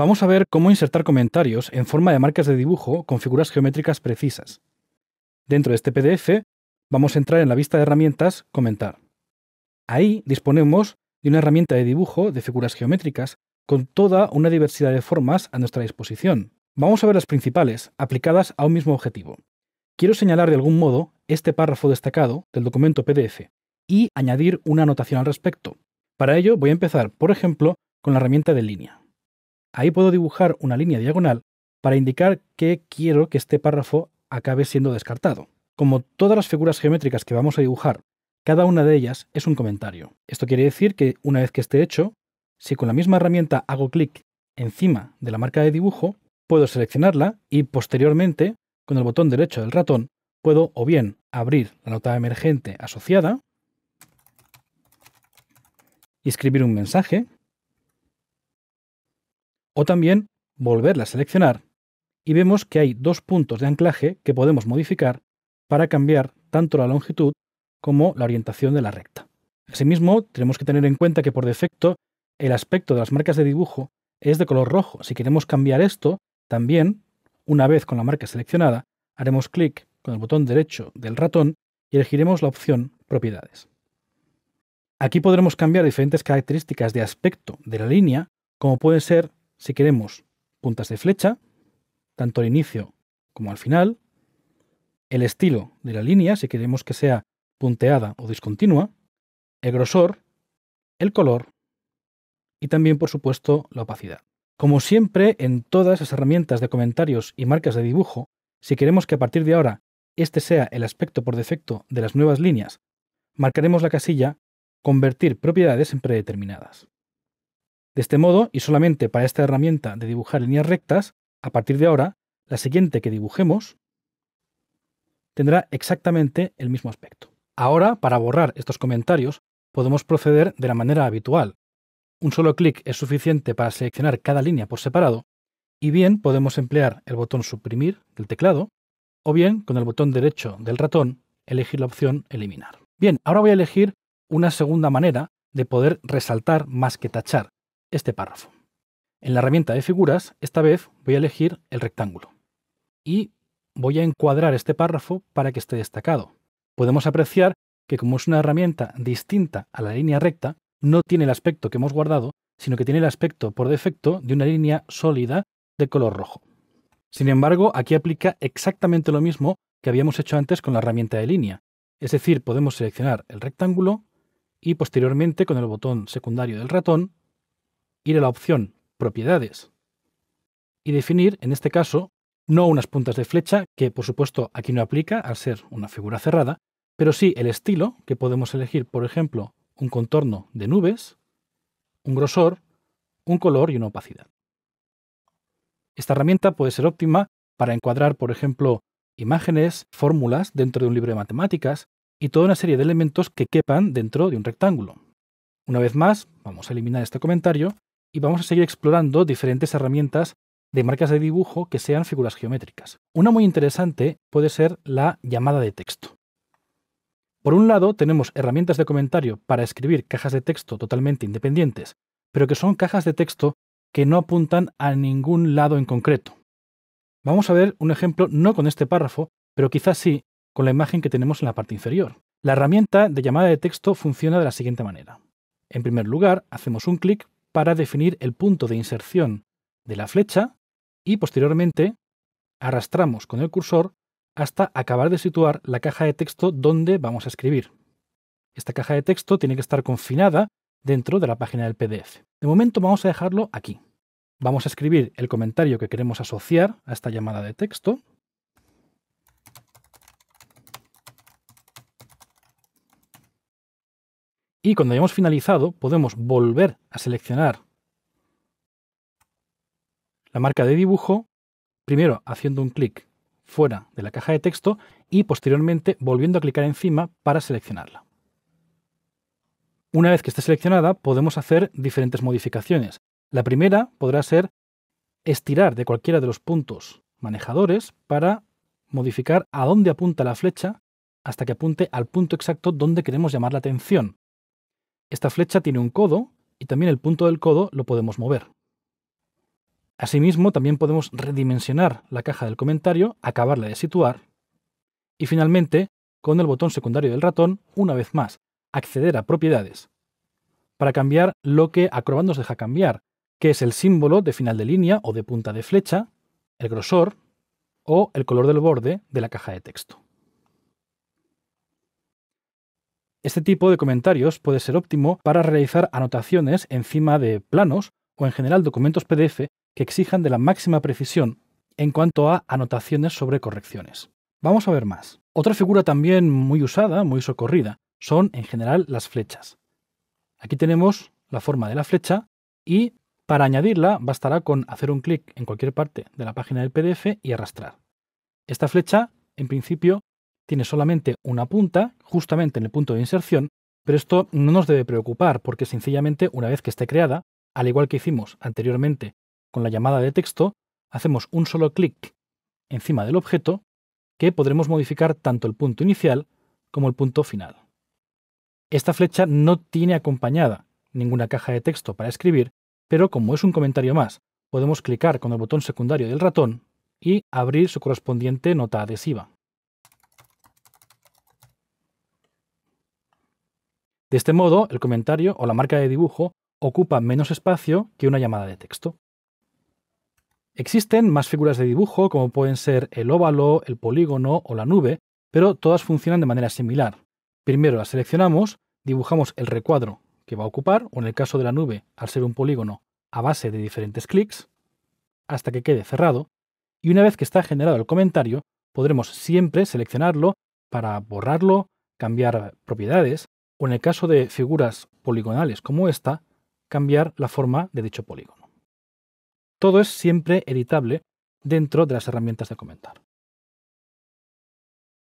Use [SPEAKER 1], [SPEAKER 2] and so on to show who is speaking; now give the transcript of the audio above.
[SPEAKER 1] Vamos a ver cómo insertar comentarios en forma de marcas de dibujo con figuras geométricas precisas. Dentro de este PDF vamos a entrar en la vista de herramientas Comentar. Ahí disponemos de una herramienta de dibujo de figuras geométricas con toda una diversidad de formas a nuestra disposición. Vamos a ver las principales, aplicadas a un mismo objetivo. Quiero señalar de algún modo este párrafo destacado del documento PDF y añadir una anotación al respecto. Para ello voy a empezar, por ejemplo, con la herramienta de línea. Ahí puedo dibujar una línea diagonal para indicar que quiero que este párrafo acabe siendo descartado. Como todas las figuras geométricas que vamos a dibujar, cada una de ellas es un comentario. Esto quiere decir que una vez que esté hecho, si con la misma herramienta hago clic encima de la marca de dibujo, puedo seleccionarla y posteriormente, con el botón derecho del ratón, puedo o bien abrir la nota emergente asociada y escribir un mensaje o también volverla a seleccionar y vemos que hay dos puntos de anclaje que podemos modificar para cambiar tanto la longitud como la orientación de la recta. Asimismo, tenemos que tener en cuenta que por defecto el aspecto de las marcas de dibujo es de color rojo. Si queremos cambiar esto, también, una vez con la marca seleccionada, haremos clic con el botón derecho del ratón y elegiremos la opción Propiedades. Aquí podremos cambiar diferentes características de aspecto de la línea, como pueden ser si queremos puntas de flecha, tanto al inicio como al final, el estilo de la línea, si queremos que sea punteada o discontinua, el grosor, el color y también, por supuesto, la opacidad. Como siempre, en todas las herramientas de comentarios y marcas de dibujo, si queremos que a partir de ahora este sea el aspecto por defecto de las nuevas líneas, marcaremos la casilla Convertir propiedades en predeterminadas. De este modo, y solamente para esta herramienta de dibujar líneas rectas, a partir de ahora, la siguiente que dibujemos tendrá exactamente el mismo aspecto. Ahora, para borrar estos comentarios, podemos proceder de la manera habitual. Un solo clic es suficiente para seleccionar cada línea por separado, y bien podemos emplear el botón suprimir del teclado, o bien con el botón derecho del ratón elegir la opción eliminar. Bien, ahora voy a elegir una segunda manera de poder resaltar más que tachar, este párrafo. En la herramienta de figuras, esta vez voy a elegir el rectángulo y voy a encuadrar este párrafo para que esté destacado. Podemos apreciar que como es una herramienta distinta a la línea recta, no tiene el aspecto que hemos guardado, sino que tiene el aspecto por defecto de una línea sólida de color rojo. Sin embargo, aquí aplica exactamente lo mismo que habíamos hecho antes con la herramienta de línea. Es decir, podemos seleccionar el rectángulo y posteriormente con el botón secundario del ratón ir a la opción Propiedades y definir, en este caso, no unas puntas de flecha, que por supuesto aquí no aplica al ser una figura cerrada, pero sí el estilo, que podemos elegir, por ejemplo, un contorno de nubes, un grosor, un color y una opacidad. Esta herramienta puede ser óptima para encuadrar, por ejemplo, imágenes, fórmulas dentro de un libro de matemáticas y toda una serie de elementos que quepan dentro de un rectángulo. Una vez más, vamos a eliminar este comentario y vamos a seguir explorando diferentes herramientas de marcas de dibujo que sean figuras geométricas. Una muy interesante puede ser la llamada de texto. Por un lado, tenemos herramientas de comentario para escribir cajas de texto totalmente independientes, pero que son cajas de texto que no apuntan a ningún lado en concreto. Vamos a ver un ejemplo no con este párrafo, pero quizás sí con la imagen que tenemos en la parte inferior. La herramienta de llamada de texto funciona de la siguiente manera. En primer lugar, hacemos un clic para definir el punto de inserción de la flecha y posteriormente arrastramos con el cursor hasta acabar de situar la caja de texto donde vamos a escribir. Esta caja de texto tiene que estar confinada dentro de la página del PDF. De momento vamos a dejarlo aquí. Vamos a escribir el comentario que queremos asociar a esta llamada de texto, Y cuando hayamos finalizado, podemos volver a seleccionar la marca de dibujo, primero haciendo un clic fuera de la caja de texto y posteriormente volviendo a clicar encima para seleccionarla. Una vez que esté seleccionada, podemos hacer diferentes modificaciones. La primera podrá ser estirar de cualquiera de los puntos manejadores para modificar a dónde apunta la flecha hasta que apunte al punto exacto donde queremos llamar la atención. Esta flecha tiene un codo y también el punto del codo lo podemos mover. Asimismo, también podemos redimensionar la caja del comentario, acabarla de situar. Y finalmente, con el botón secundario del ratón, una vez más, acceder a propiedades para cambiar lo que Acrobat nos deja cambiar, que es el símbolo de final de línea o de punta de flecha, el grosor o el color del borde de la caja de texto. Este tipo de comentarios puede ser óptimo para realizar anotaciones encima de planos o en general documentos PDF que exijan de la máxima precisión en cuanto a anotaciones sobre correcciones. Vamos a ver más. Otra figura también muy usada, muy socorrida, son en general las flechas. Aquí tenemos la forma de la flecha y para añadirla bastará con hacer un clic en cualquier parte de la página del PDF y arrastrar. Esta flecha, en principio, tiene solamente una punta, justamente en el punto de inserción, pero esto no nos debe preocupar porque sencillamente una vez que esté creada, al igual que hicimos anteriormente con la llamada de texto, hacemos un solo clic encima del objeto que podremos modificar tanto el punto inicial como el punto final. Esta flecha no tiene acompañada ninguna caja de texto para escribir, pero como es un comentario más, podemos clicar con el botón secundario del ratón y abrir su correspondiente nota adhesiva. De este modo, el comentario o la marca de dibujo ocupa menos espacio que una llamada de texto. Existen más figuras de dibujo como pueden ser el óvalo, el polígono o la nube, pero todas funcionan de manera similar. Primero las seleccionamos, dibujamos el recuadro que va a ocupar, o en el caso de la nube, al ser un polígono, a base de diferentes clics, hasta que quede cerrado, y una vez que está generado el comentario, podremos siempre seleccionarlo para borrarlo, cambiar propiedades o en el caso de figuras poligonales como esta, cambiar la forma de dicho polígono. Todo es siempre editable dentro de las herramientas de comentar.